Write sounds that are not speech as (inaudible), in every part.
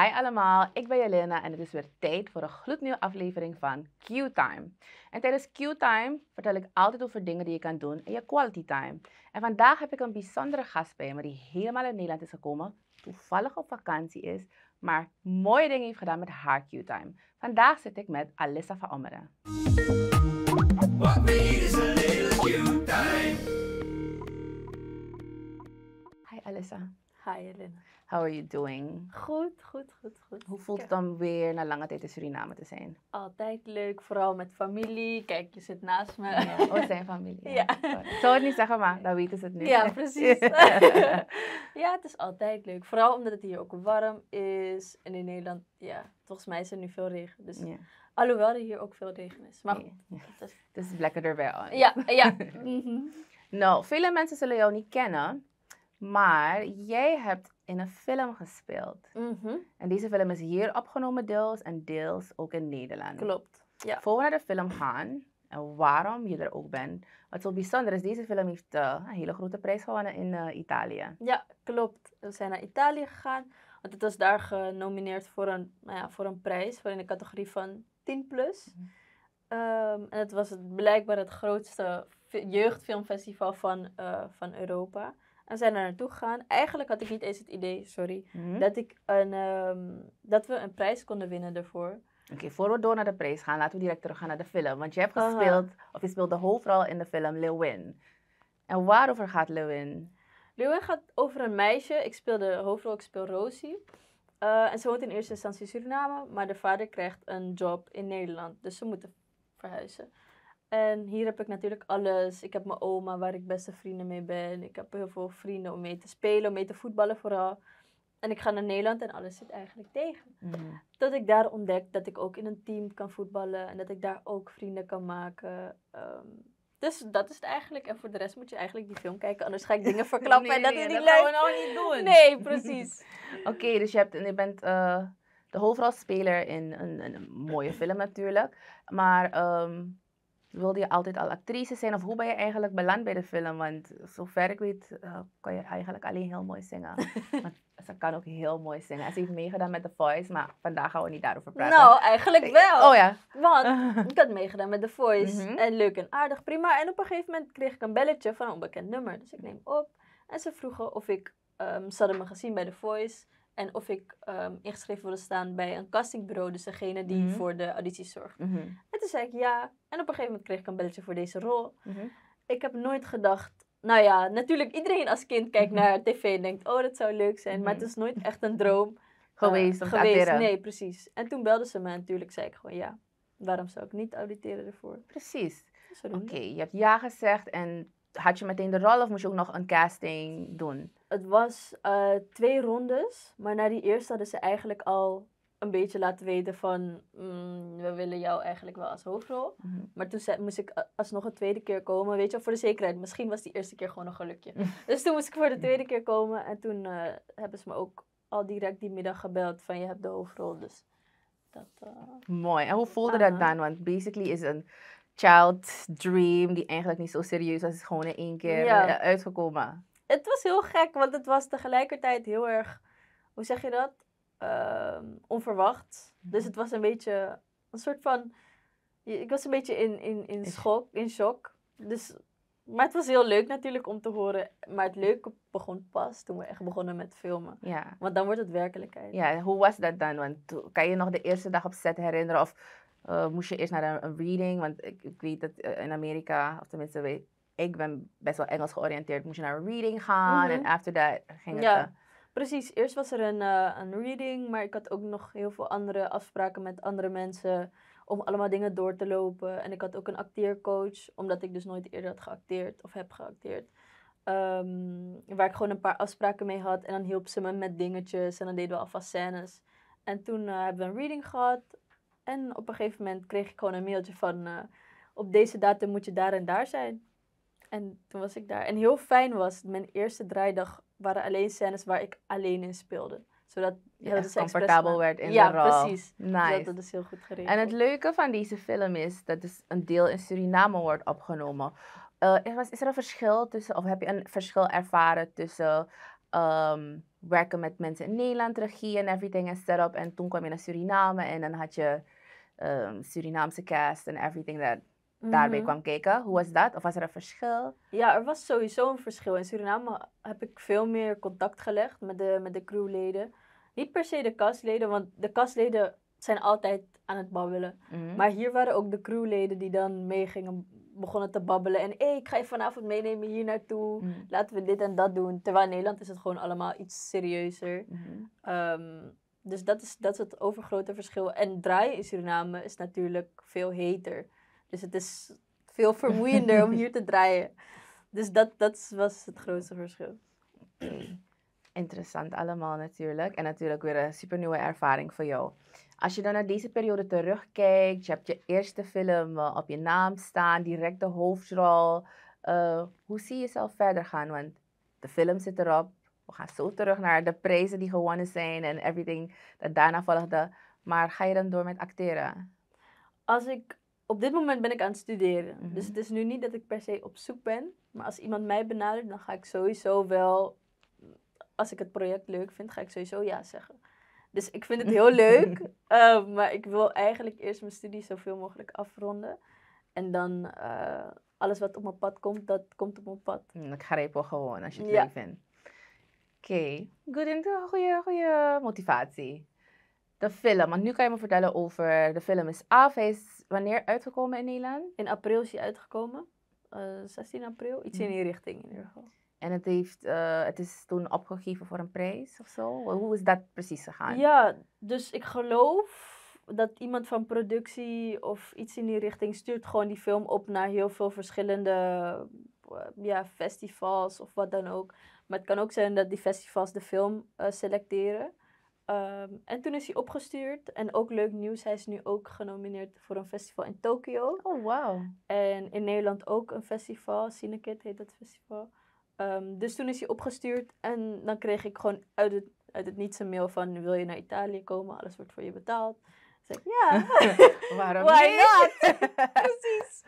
Hi allemaal, ik ben Jelena en het is weer tijd voor een gloednieuwe aflevering van Q-Time. En tijdens Q-Time vertel ik altijd over dingen die je kan doen in je quality time. En vandaag heb ik een bijzondere gast bij me die helemaal uit Nederland is gekomen, toevallig op vakantie is, maar mooie dingen heeft gedaan met haar Q-Time. Vandaag zit ik met Alissa van Ommeren. Dus Hi Alissa. Hi How are you doing? Goed, goed, goed, goed. Hoe voelt het dan weer na lange tijd in Suriname te zijn? Altijd leuk, vooral met familie. Kijk, je zit naast me. Ja, (laughs) oh, zijn familie. Ja. zou het niet zeggen, maar dat weet ze het nu. Ja, precies. (laughs) (laughs) ja, het is altijd leuk. Vooral omdat het hier ook warm is. En in Nederland, ja, volgens mij is er nu veel regen. Dus Alhoewel er hier ook veel regen is. Maar goed. Dus het is lekker er wel Ja, ja. Mhm. Nou, vele mensen zullen jou niet kennen. Maar jij hebt in een film gespeeld. Mhm. En deze film is hier opgenomen deels en deels ook in Nederland. Klopt. Ja. Voor we naar de film gaan en waarom je er ook bent. Wat zo bijzonder is, deze film heeft eh, een hele grote prijs gewonnen in eh, Italië. Ja, klopt. We zijn naar Italië gegaan. Want het was daar genomineerd voor een, nou ja, voor een prijs, voor in de categorie van 10 plus. Mhm. Ehm, en het was blijkbaar het grootste jeugdfilmfestival van, eh, van Europa en zijn er naartoe gegaan. Eigenlijk had ik niet eens het idee, sorry, mhm. dat, ik een, ehm, dat we een prijs konden winnen daarvoor. Oké, voor we door naar de prijs gaan, laten we direct gaan naar de film. Want je hebt gespeeld, of je speelde de hoofdrol in de film Lewin. En waarover gaat Lewin? Lewin gaat over een meisje. Ik speel de hoofdrol, ik speel Rosie. Eh, en ze woont in eerste instantie in Suriname, maar de vader krijgt een job in Nederland. Dus ze moeten verhuizen. En hier heb ik natuurlijk alles. Ik heb mijn oma waar ik beste vrienden mee ben. Ik heb heel veel vrienden om mee te spelen, om mee te voetballen vooral. En ik ga naar Nederland en alles zit eigenlijk tegen. Mm. Dat ik daar ontdek dat ik ook in een team kan voetballen en dat ik daar ook vrienden kan maken. Ehm, dus dat is het eigenlijk. En voor de rest moet je eigenlijk die film kijken, anders ga ik dingen (laughs) verklappen en dat nee, is niet leuk. Dat gaan we nou niet doen. Nee, precies. (laughs) Oké, dus je, hebt, je bent uh, de hoofdrolspeler in een, een, mooie film natuurlijk. Maar ehm, wilde je altijd al actrice zijn? Of hoe ben je eigenlijk beland bij de film? Want zover ik weet, uh, kan je eigenlijk alleen heel mooi zingen. Want (laughs) ze kan ook heel mooi zingen. ze heeft meegedaan met The Voice, maar vandaag gaan we niet daarover praten. Nou, eigenlijk eh, wel. Oh ja. Want (laughs) ik had meegedaan met The Voice. Mhm. En leuk en aardig, prima. En op een gegeven moment kreeg ik een belletje van een onbekend nummer. Dus ik neem op. En ze vroegen of ik... Um, ze hadden gezien bij The Voice. En of ik um, ingeschreven wilde staan bij een castingbureau. Dus degene die mhm. voor de audities zorgt. Mhm. En toen zei ik ja. En op een gegeven moment kreeg ik een belletje voor deze rol. Mhm. Ik heb nooit gedacht... Nou ja, natuurlijk iedereen als kind kijkt naar tv en denkt... Oh, dat zou leuk zijn. Maar het is nooit echt een droom (laughs) geweest. Uh, geweest. Nee, precies. En toen belden ze me en natuurlijk zei ik gewoon ja. Waarom zou ik niet auditeren ervoor? Precies. Oké, je hebt ja gezegd en had je meteen de rol of moest je ook nog een casting doen? Het was eh, twee rondes, maar na die eerste hadden ze eigenlijk al een beetje laten weten van mm, we willen jou eigenlijk wel als hoofdrol. Mhm. Maar toen moest ik alsnog een tweede keer komen, weet je, voor de zekerheid. Misschien was die eerste keer gewoon een gelukje. Mhm. (laughs) dus toen moest ik voor de mhm. tweede keer komen en toen eh, hebben ze me ook al direct die middag gebeld van je hebt de hoofdrol. Dus dat, eh, Mooi. En hoe voelde dat dan? Want basically is een child dream, die eigenlijk niet zo serieus was, is gewoon in één keer eh, uitgekomen. Het was heel gek, want het was tegelijkertijd heel erg, hoe zeg je dat? Uh, onverwacht. Mhm. Dus het was een beetje een soort van. Ik was een beetje in, in, in schok, in shock. Dus, maar het was heel leuk natuurlijk om te horen. Maar het leuke begon pas toen we echt begonnen met filmen. Ja. Want dan wordt het werkelijkheid. Ja, hoe was dat dan? Want kan je nog de eerste dag op set herinneren? Of eh, moest je eerst naar een, reading. Want ik, ik, weet dat eh, in Amerika, of tenminste, weet, ik ben best wel Engels georiënteerd. Moest je naar een reading gaan. En mhm. after that ging het. Ja. Eh, precies, eerst was er een, een reading, maar ik had ook nog heel veel andere afspraken met andere mensen om allemaal dingen door te lopen. En ik had ook een acteercoach, omdat ik dus nooit eerder had geacteerd of heb geacteerd. Ehm, waar ik gewoon een paar afspraken mee had. En dan hielp ze me met dingetjes en dan deden we alvast scènes. En toen hebben we een reading gehad. En op een gegeven moment kreeg ik gewoon een mailtje van eh, op deze datum moet je daar en daar zijn. En toen was ik daar. En heel fijn was, mijn eerste draaidag waren alleen scènes waar ik alleen in speelde zodat je ja, comfortabel werd in ja, de rol. Ja, precies. Dus nice. dat, is heel goed En het leuke van deze film is dat dus een deel in Suriname wordt opgenomen. Eh, is er een verschil tussen, of heb je een verschil ervaren tussen ehm, werken met mensen in Nederland, regie en everything en setup, en toen kwam je naar Suriname en dan had je um, Surinaamse cast en everything that Mm daarbij mm-hmm. kwam kijken. Hoe was dat? Of was er een verschil? Ja, er was sowieso een verschil. In Suriname heb ik veel meer contact gelegd met de, met de crewleden. Niet per se de kastleden, want de kastleden zijn altijd aan het babbelen. Mm-hmm. Maar hier waren ook de crewleden die dan meegingen, begonnen te babbelen. En hey, ik ga je vanavond meenemen hier naartoe. Mm-hmm. Laten we dit en dat doen. Terwijl in Nederland is het gewoon allemaal iets serieuzer. Ehm, dus dat is, dat is het overgrote verschil. En draaien in Suriname is natuurlijk veel heter. Dus het is veel vermoeiender om hier te (laughs) draaien. Dus dat, dat was het grootste verschil. Interessant allemaal natuurlijk. En natuurlijk weer een super nieuwe ervaring voor jou. Als je dan naar deze periode terugkijkt, je hebt je eerste film eh, op je naam staan, direct de hoofdrol. Eh, hoe zie je jezelf verder gaan? Want de film zit erop, we gaan zo terug naar de prijzen die gewonnen zijn en everything dat daarna volgde. Maar ga je dan door met acteren? Als ik, op dit moment ben ik aan het studeren. Mhm. Dus het is nu niet dat ik per se op zoek ben. Maar als iemand mij benadert, dan ga ik sowieso wel... Als ik het project leuk vind, ga ik sowieso ja zeggen. Dus ik vind het heel leuk. (laughs) Ehm, maar ik wil eigenlijk eerst mijn studie zoveel mogelijk afronden. En dan eh, alles wat op mijn pad komt, dat komt op mijn pad. Mm, ik grijp wel gewoon als je het leuk vindt okay. good, goede, goede motivatie. De film, want nu kan je me vertellen over de film is af. Hij is wanneer uitgekomen in Nederland? In april is hij uitgekomen. Uh, eh, 16 april, iets in mhm. die richting in ieder geval. En het, heeft, eh, het is toen opgegeven voor een prijs of zo? Hoe is dat precies gegaan? Ja, dus ik geloof dat iemand van productie of iets in die richting stuurt gewoon die film op naar heel veel verschillende eh, ja, festivals of wat dan ook. Maar het kan ook zijn dat die festivals de film eh, selecteren. Ehm, en toen is hij opgestuurd. En ook leuk nieuws, hij is nu ook genomineerd voor een festival in Tokio. Oh, wow. En in Nederland ook een festival. Cinekit heet dat festival. Ehm, dus toen is hij opgestuurd. En dan kreeg ik gewoon uit het, uit het niets een mail van... Wil je naar Italië komen? Alles wordt voor je betaald. zeg ja. (laughs) Waarom Why not? (laughs) Precies.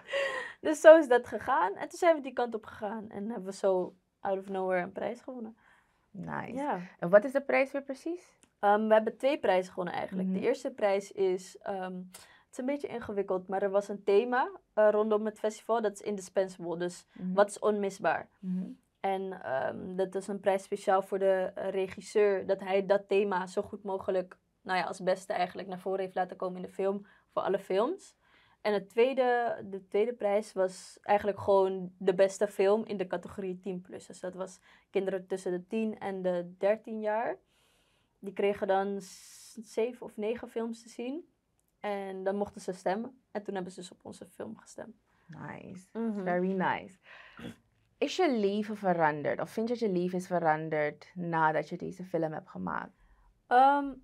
Dus zo is dat gegaan. En toen zijn we die kant op gegaan. En hebben we zo out of nowhere een prijs gewonnen. Nice. En wat is de prijs weer precies? Ehm, we hebben twee prijzen gewonnen eigenlijk. De mhm. eerste prijs is, ehm, het is een beetje ingewikkeld, maar er was een thema eh, rondom het festival. Dat is indispensable, dus mhm. wat is onmisbaar? Mhm. En ehm, dat is een prijs speciaal voor de eh, regisseur, dat hij dat thema zo goed mogelijk, nou ja, als beste eigenlijk naar voren heeft laten komen in de film, voor alle films. En het tweede, de tweede prijs was eigenlijk gewoon de beste film in de categorie 10 plus. Dus dat was kinderen tussen de 10 en de 13 jaar. Die kregen dan zeven of negen films te zien. En dan mochten ze stemmen. En toen hebben ze dus op onze film gestemd. Nice. Mhm. Very nice. Is je leven veranderd? Of vind je dat je leven is veranderd nadat je deze film hebt gemaakt? Um,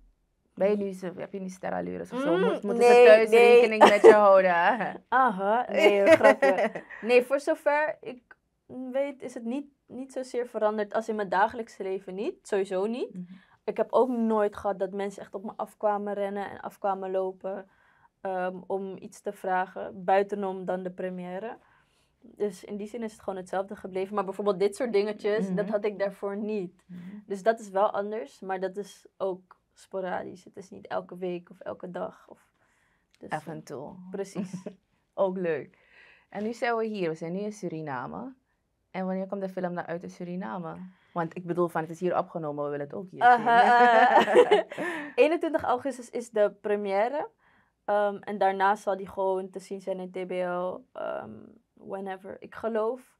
ben je mm. nu, heb je nu Sterra of zo? Mm, Moet, moeten nee, ze thuis rekening met je houden? (laughs) Aha, nee, grapje. (laughs) Nee, voor zover ik weet is het niet, niet zozeer veranderd als in mijn dagelijks leven niet. Sowieso niet. Mhm. Ik heb ook nooit gehad dat mensen echt op me afkwamen rennen en afkwamen lopen ehm, om iets te vragen, buitenom dan de première. Dus in die zin is het gewoon hetzelfde gebleven. Maar bijvoorbeeld dit soort dingetjes, dat mhm. had ik daarvoor niet. Mhm. Dus dat is wel anders, maar dat is ook sporadisch. Het is niet elke week of elke dag. Of, dus, Af en toe. Eh, precies. (laughs) Ook leuk. En nu zijn we hier. We zijn nu in Suriname. En wanneer komt de film naar uit in Suriname? Want ik bedoel, van het is hier opgenomen, we willen het ook hier zien. 21 (laughs) augustus is de première. Ehm, en daarna zal die gewoon te zien zijn in TBL. Ehm, whenever. Ik geloof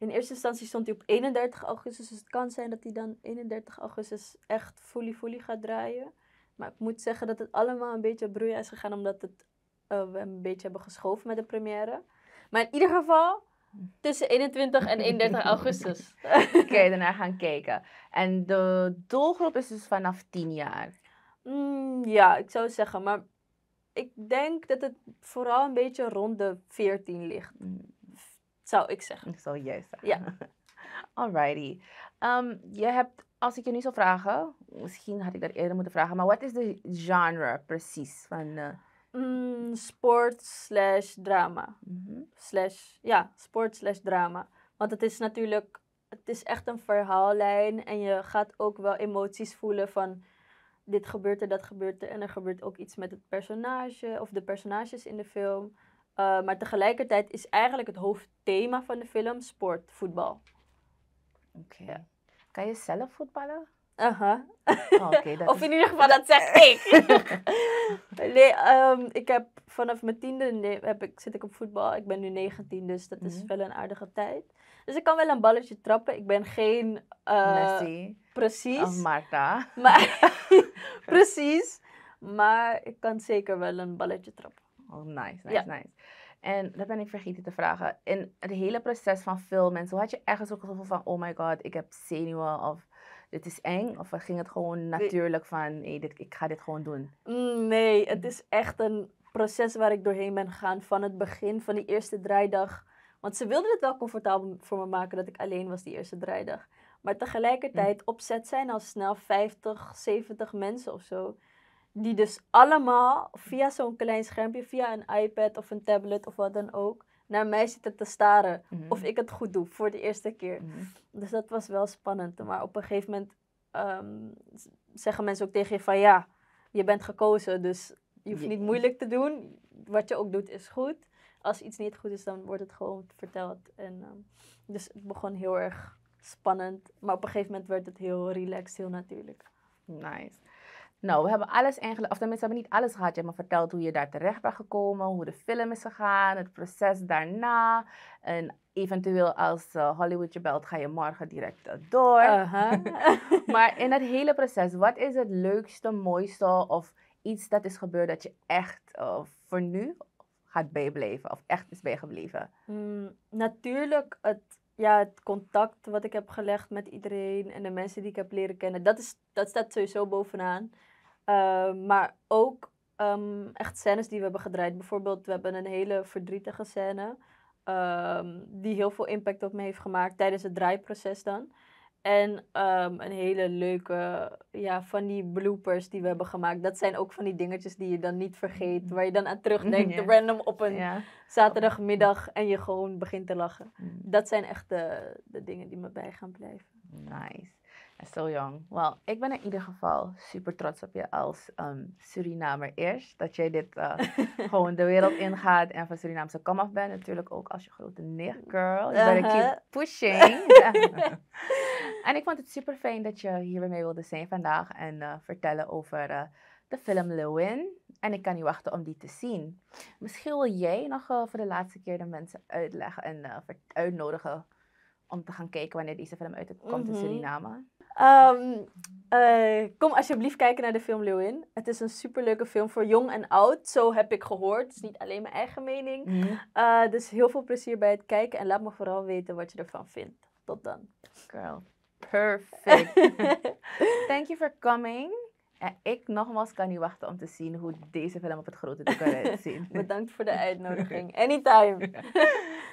in eerste instantie stond hij op 31 augustus. Dus het kan zijn dat hij dan 31 augustus echt fully fully gaat draaien. Maar ik moet zeggen dat het allemaal een beetje broeien is gegaan. Omdat het, eh, we een beetje hebben geschoven met de première. Maar in ieder geval tussen 21 en 31 (laughs) augustus. Oké, okay, daarna gaan kijken. En de doelgroep is dus vanaf 10 jaar. Mm, ja, ik zou zeggen. Maar ik denk dat het vooral een beetje rond de 14 ligt. Mm zou ik zeggen. Ik zou juist zeggen. Ja. (laughs) Alrighty. Ehm, je hebt, als ik je nu zou vragen, misschien had ik dat eerder moeten vragen, maar wat is de genre precies van... Eh? Mm, sport slash drama. Mhm. slash, ja, sport slash drama. Want het is natuurlijk, het is echt een verhaallijn en je gaat ook wel emoties voelen van dit gebeurt er, dat gebeurt er en er gebeurt ook iets met het personage of de personages in de film. Eh, maar tegelijkertijd is eigenlijk het hoofdthema van de film sport, voetbal. Oké. Kan je zelf voetballen? uh (laughs) of in ieder geval, dat zeg (laughs) ik. (laughs) nee, ehm, ik heb vanaf mijn tiende nee, heb ik, zit ik op voetbal. Ik ben nu 19, dus dat is mhm. wel een aardige tijd. Dus ik kan wel een balletje trappen. Ik ben geen... Uh, Messi. Precies. Marta. Maar, precies. Maar ik kan zeker wel een balletje trappen. Oh, nice, nice, nice. En dat ben ik vergeten te vragen. In het hele proces van filmen, zo, had je ergens ook het gevoel van, oh my god, ik heb zenuwen of dit is eng? Of ging het gewoon natuurlijk van, hey, dit, ik ga dit gewoon doen? Mm, nee, het is echt een proces waar ik doorheen ben gegaan van het begin van die eerste draaidag. Want ze wilden het wel comfortabel voor me maken dat ik alleen was die eerste draaidag. Maar tegelijkertijd, hm. opzet zijn al snel 50, 70 mensen of zo. Die dus allemaal via zo'n klein schermpje, via een iPad of een tablet of wat dan ook, naar mij zitten te staren. Mhm. Of ik het goed doe voor de eerste keer. Mhm. Dus dat was wel spannend. Maar op een gegeven moment ehm, zeggen mensen ook tegen je van ja, je bent gekozen. Dus je hoeft niet moeilijk te doen. Wat je ook doet is goed. Als iets niet goed is, dan wordt het gewoon verteld. En, ehm, dus het begon heel erg spannend. Maar op een gegeven moment werd het heel relaxed, heel natuurlijk. Nice. Nou, we hebben alles eigenlijk, of tenminste, we hebben niet alles gehad. Je hebt me verteld hoe je daar terecht bent gekomen, hoe de film is gegaan, het proces daarna. En eventueel als uh, Hollywood je belt, ga je morgen direct eh, door. (laughs) maar in dat hele proces, wat is het leukste, mooiste of iets dat is gebeurd dat je echt uh, voor nu gaat bijblijven of echt is bijgebleven? Mm, natuurlijk het ja, het contact wat ik heb gelegd met iedereen en de mensen die ik heb leren kennen, dat, is, dat staat sowieso bovenaan. Ehm, maar ook ehm, echt scènes die we hebben gedraaid. Bijvoorbeeld, we hebben een hele verdrietige scène. Ehm, die heel veel impact op me heeft gemaakt tijdens het draaiproces dan. En een hele leuke, ja, van die bloopers die we hebben gemaakt. Dat zijn ook van die dingetjes die je dan niet vergeet. Waar je dan aan terugdenkt, (laughs) random op een zaterdagmiddag. En je gewoon begint te lachen. Mm. Dat zijn echt de, de dingen die me bij gaan blijven. Nice still young. Wel, ik ben in ieder geval super trots op je als um, Surinamer eerst. Dat jij dit eh, (laughs) gewoon de wereld ingaat en van Surinaamse kom af bent. Natuurlijk ook als je grote nicht, girl. You ben keep pushing. (laughs) en ik vond het super fijn dat je hier bij mij wilde zijn vandaag en eh, vertellen over eh, de film Lewin. En ik kan niet wachten om die te zien. Misschien wil jij nog voor de laatste keer de mensen uitleggen en uitnodigen om te gaan kijken wanneer deze film uitkomt in mm-hmm. Suriname. Ehm, eh, kom alsjeblieft kijken naar de film Leeuwin. Het is een superleuke film voor jong en oud. Zo heb ik gehoord. Het is niet alleen mijn eigen mening. Mhm. Eh, dus heel veel plezier bij het kijken. En laat me vooral weten wat je ervan vindt. Tot dan. Girl, perfect. (laughs) Thank you for coming. En ik nogmaals kan niet wachten om te zien hoe deze film op het grote doek eruit ziet. (laughs) Bedankt voor de uitnodiging. (laughs) Anytime.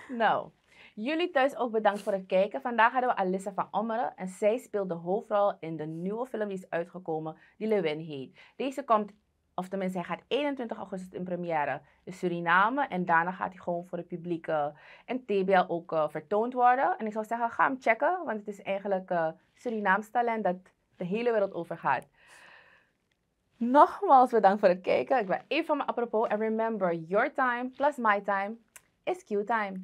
nou. Jullie thuis ook bedankt voor het kijken. Vandaag hadden we Alissa van Ommeren en zij speelt de hoofdrol in de nieuwe film die is uitgekomen, die Lewin heet. Deze komt, of tenminste hij gaat 21 augustus in première in Suriname en daarna gaat hij gewoon voor het publiek uh, eh, en TBL ook eh, vertoond worden. En ik zou zeggen, ga hem checken, want het is eigenlijk uh, Surinaams talent dat de hele wereld over gaat. Nogmaals bedankt voor het kijken. Ik ben even van mijn apropos. En remember, your time plus my time is Q time.